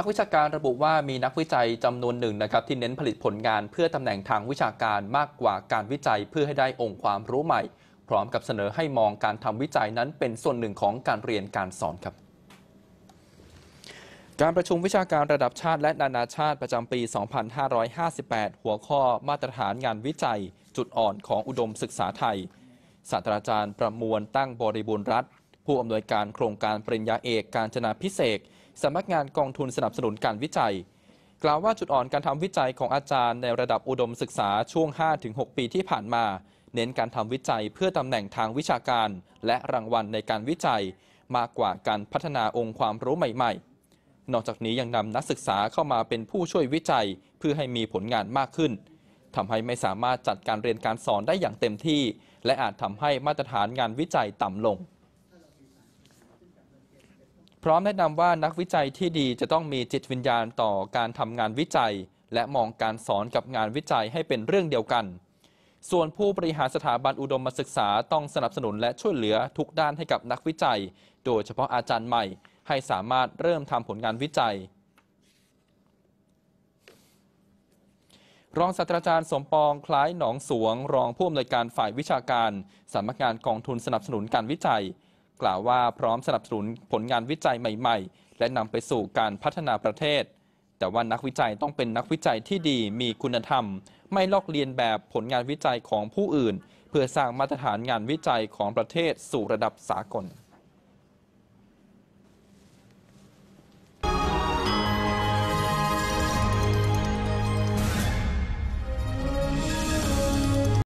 นักวิชาการระบุว่ามีนักวิจัยจำนวนหนึ่งนะครับที่เน้นผลิตผลงานเพื่อตำแหน่งทางวิชาการมากกว่าการวิจัยเพื่อให้ได้องค์ความรู้ใหม่ พร้อมกับเสนอให้มองการทำวิจัยนั้นเป็นส่วนหนึ่งของการเรียนการสอนครับ การประชุมวิชาการระดับชาติและนานาชาติประจำปี 2558 หัวข้อมาตรฐานงานวิจัยจุดอ่อนของอุดมศึกษาไทย ศาสตราจารย์ประมวลตั้งบริบูรณ์รัฐ ผู้อำนวยการโครงการปริญญาเอก การจนาพิเศษสำนักงานกองทุนสนับสนุนการวิจัย กล่าวว่าจุดอ่อนการทำวิจัยของอาจารย์ ในระดับอุดมศึกษาช่วง 5-6 ปีที่ผ่านมา เน้นการทำวิจัยเพื่อตำแหน่งทางวิชาการและรางวัลในการวิจัย มากกว่าการพัฒนาองค์ความรู้ใหม่ ๆ นอกจากนี้ยังนำนักศึกษาเข้ามาเป็นผู้ช่วยวิจัยเพื่อให้มีผลงานมากขึ้นทำให้ไม่สามารถจัดการเรียนการสอนได้อย่างเต็มที่ และอาจทำให้มาตรฐานงานวิจัยต่ำลงพร้อมแนะนำว่านักวิจัยที่ดีจะต้องมีจิตวิญญาณต่อการทำงานวิจัย และมองการสอนกับงานวิจัยให้เป็นเรื่องเดียวกัน ส่วนผู้บริหารสถาบันอุดมศึกษาต้องสนับสนุนและช่วยเหลือทุกด้านให้กับนักวิจัย โดยเฉพาะอาจารย์ใหม่ ให้สามารถเริ่มทำผลงานวิจัย รองศาสตราจารย์สมปอง คล้ายหนองสวง รองผู้อำนวยการฝ่ายวิชาการสำนักงานกองทุนสนับสนุนการวิจัยกล่าวว่าพร้อมสนับสนุนผลงานวิจัยใหม่ ๆ และนำไปสู่การพัฒนาประเทศ แต่ว่านักวิจัยต้องเป็นนักวิจัยที่ดีมีคุณธรรม ไม่ลอกเลียนแบบผลงานวิจัยของผู้อื่น เพื่อสร้างมาตรฐานงานวิจัยของประเทศสู่ระดับสากล